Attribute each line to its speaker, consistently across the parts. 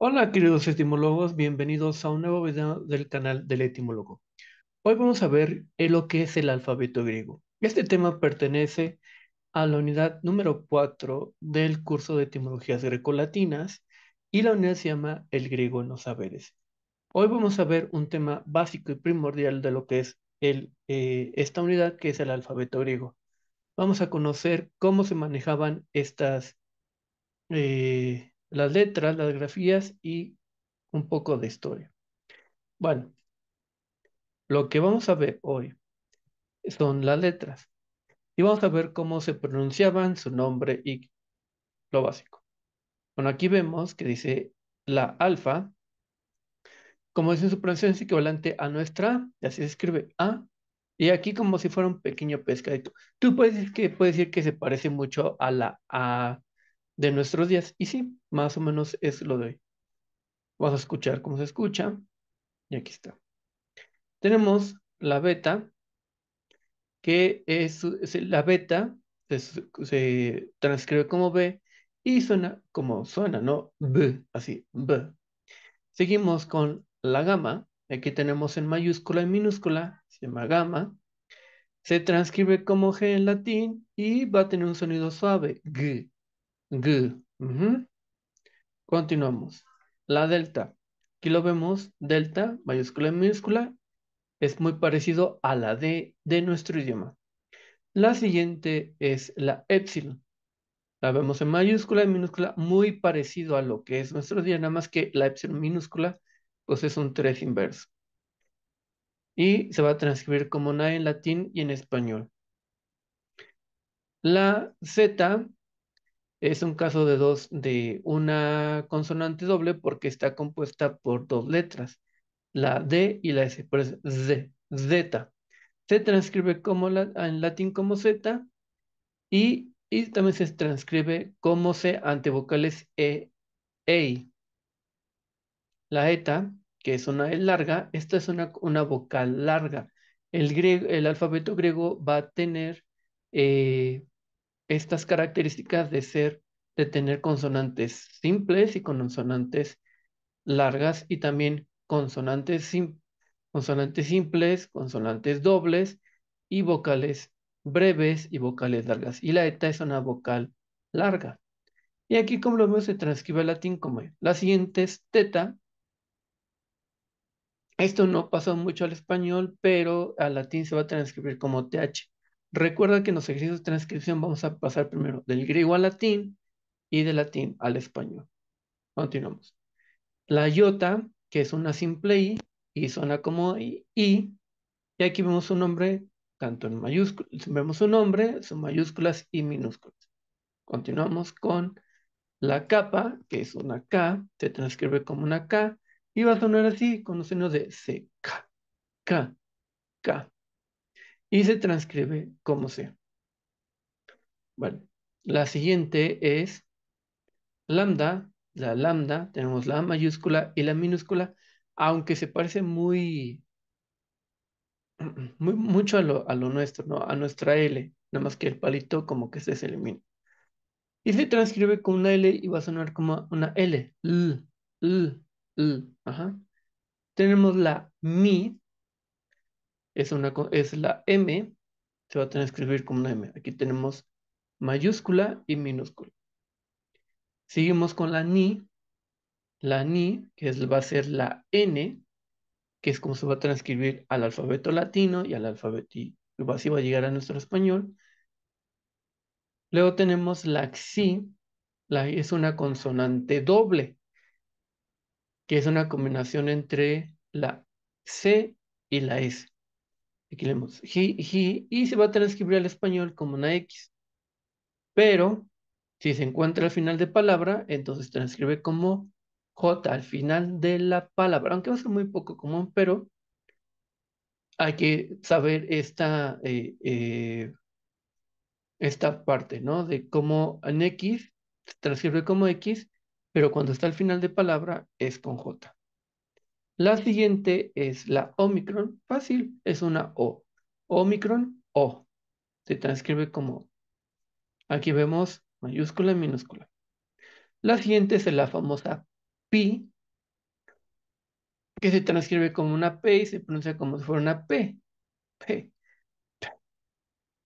Speaker 1: Hola queridos etimólogos, bienvenidos a un nuevo video del canal del etimólogo. Hoy vamos a ver lo que es el alfabeto griego. Este tema pertenece a la unidad número 4 del curso de etimologías grecolatinas y la unidad se llama El griego en los saberes. Hoy vamos a ver un tema básico y primordial de lo que es el, eh, esta unidad que es el alfabeto griego. Vamos a conocer cómo se manejaban estas... Eh, las letras, las grafías y un poco de historia. Bueno, lo que vamos a ver hoy son las letras y vamos a ver cómo se pronunciaban su nombre y lo básico. Bueno, aquí vemos que dice la alfa, como dice su pronunciación es equivalente a nuestra, y así se escribe A, y aquí como si fuera un pequeño pescadito. Tú puedes que, puedes decir que se parece mucho a la A, de nuestros días. Y sí, más o menos es lo de hoy. Vas a escuchar cómo se escucha. Y aquí está. Tenemos la beta, que es, la beta, se transcribe como B y suena como suena, ¿no? B, así, B. Seguimos con la gama. Aquí tenemos en mayúscula y minúscula, se llama gama. Se transcribe como G en latín y va a tener un sonido suave, G. G. Continuamos. La delta. Aquí lo vemos, delta, mayúscula y minúscula, es muy parecido a la D de nuestro idioma. La siguiente es la epsilon. La vemos en mayúscula y minúscula, muy parecido a lo que es nuestro idioma nada más que la epsilon minúscula, pues es un 3 inverso. Y se va a transcribir como una en latín y en español. La Z es un caso de dos de una consonante doble porque está compuesta por dos letras, la D y la S, por eso Z. Zeta. Se transcribe como en latín como Z y, también se transcribe como C ante vocales e, e, La ETA, que es una E larga, esta es una, una vocal larga. El, griego, el alfabeto griego va a tener eh, estas características de ser, de tener consonantes simples y consonantes largas y también consonantes, consonantes simples, consonantes dobles y vocales breves y vocales largas. Y la eta es una vocal larga. Y aquí, como lo vemos, se transcribe al latín como la siguiente es teta. Esto no pasó mucho al español, pero al latín se va a transcribir como th. Recuerda que en los ejercicios de transcripción vamos a pasar primero del griego al latín y del latín al español. Continuamos. La iota, que es una simple i y suena como i, y aquí vemos su nombre tanto en mayúsculas, vemos su nombre, son mayúsculas y minúsculas. Continuamos con la capa, que es una K, se transcribe como una K, y va a sonar así con los signos de C, K, K, K y se transcribe como sea. Bueno, la siguiente es lambda, la lambda, tenemos la mayúscula y la minúscula, aunque se parece muy, muy mucho a lo, nuestro, ¿no? A nuestra L, nada más que el palito como que se, se elimina. Y se transcribe con una L y va a sonar como una L, L, L, L, ajá. Tenemos la mi, es, una, es la M, se va a transcribir como una M. Aquí tenemos mayúscula y minúscula. Seguimos con la ni, la ni, que es, va a ser la N, que es como se va a transcribir al alfabeto latino y al alfabeto, y así va a llegar a nuestro español. Luego tenemos la xi, la es una consonante doble, que es una combinación entre la C y la S. Aquí leemos he, he, y se va a transcribir al español como una X. Pero si se encuentra al final de palabra, entonces transcribe como J al final de la palabra. Aunque va a ser muy poco común, pero hay que saber esta, eh, eh, esta parte, ¿no? De cómo en X se transcribe como X, pero cuando está al final de palabra es con J. La siguiente es la Omicron. Fácil, es una O. Omicron O. Se transcribe como Aquí vemos mayúscula y minúscula. La siguiente es la famosa pi, que se transcribe como una P y se pronuncia como si fuera una P. P.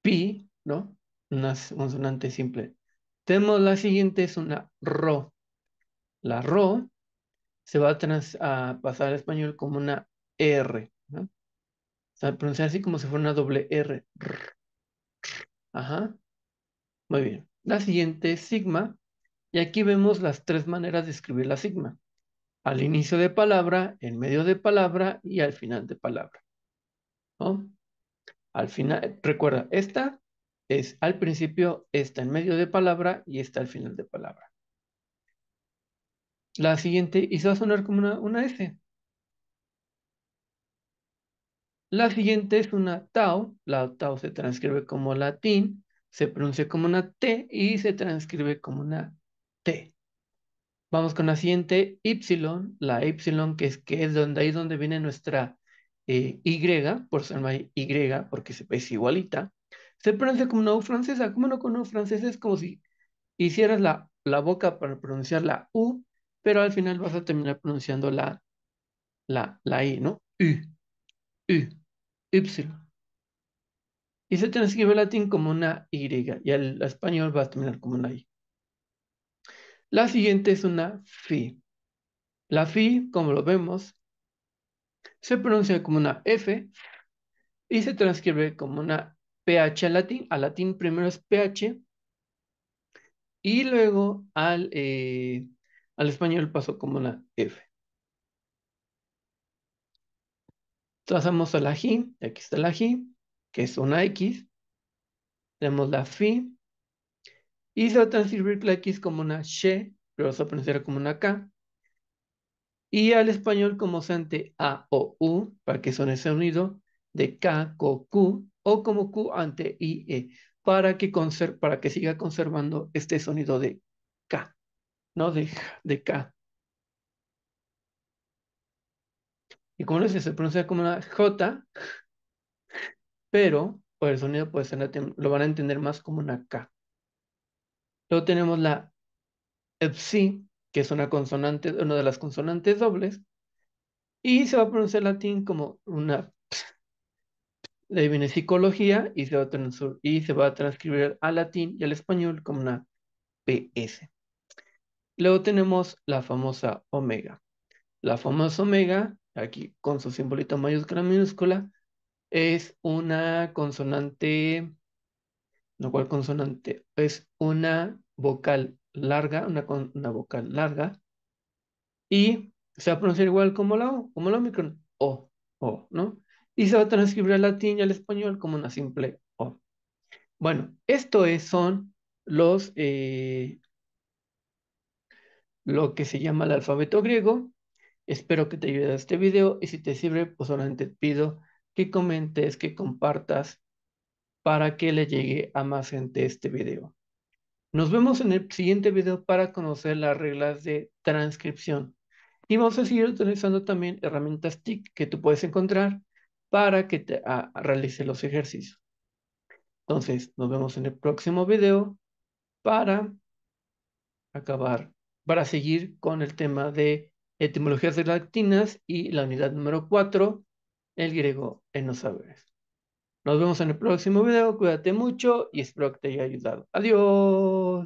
Speaker 1: Pi, ¿no? Una consonante simple. Tenemos la siguiente, es una RO. La RO se va a, a pasar al español como una R, Se va pronunciar así como si fuera una doble R. Ajá. Muy bien. La siguiente es sigma. Y aquí vemos las tres maneras de escribir la sigma. Al inicio de palabra, en medio de palabra y al final de palabra. Al final, recuerda, esta es al principio, esta en medio de palabra y esta al final de palabra la siguiente, y se va a sonar como una, una S. La siguiente es una tau, la tau se transcribe como latín, se pronuncia como una T y se transcribe como una T. Vamos con la siguiente, Y, la Y que es, que es donde, ahí donde viene nuestra eh, Y, por ser más Y, porque se ve igualita. Se pronuncia como una U francesa, como no con U francesa es como si hicieras la, la boca para pronunciar la U pero al final vas a terminar pronunciando la, la, la I, ¿no? Y, y, Y. Y se transcribe al latín como una Y y al español va a terminar como una I. La siguiente es una FI. La FI, como lo vemos, se pronuncia como una F y se transcribe como una PH al latín. Al latín primero es PH y luego al, eh, al español pasó como una F. Trazamos a la G, aquí está la G, que es una X. Tenemos la Fi. Y se va a transcribir la X como una She, pero va a pronunciar como una K. Y al español como sante A o U, para que suene ese sonido de K, co, Q, o como Q ante I, E, para que, para que siga conservando este sonido de K. ¿no? De, K. Y como les decía, se pronuncia como una J, pero por el sonido lo van a entender más como una K. Luego tenemos la Epsi, que es una consonante, una de las consonantes dobles, y se va a pronunciar latín como una ps. De viene psicología y se, va a y se va a transcribir al latín y al español como una PS. Luego tenemos la famosa omega. La famosa omega, aquí con su simbolito mayúscula minúscula, es una consonante, no cual consonante, es una vocal larga, una, vocal larga, y se va a pronunciar igual como la O, como la Omicron, O, O, ¿no? Y se va a transcribir al latín y al español como una simple O. Bueno, esto son los eh, lo que se llama el alfabeto griego. Espero que te ayude este video y si te sirve, pues solamente te pido que comentes, que compartas para que le llegue a más gente este video. Nos vemos en el siguiente video para conocer las reglas de transcripción. Y vamos a seguir utilizando también herramientas TIC que tú puedes encontrar para que te ah, realice los ejercicios. Entonces, nos vemos en el próximo video para acabar para seguir con el tema de etimologías de latinas y la unidad número 4, el griego en los saberes. Nos vemos en el próximo video, cuídate mucho y espero que te haya ayudado. Adiós.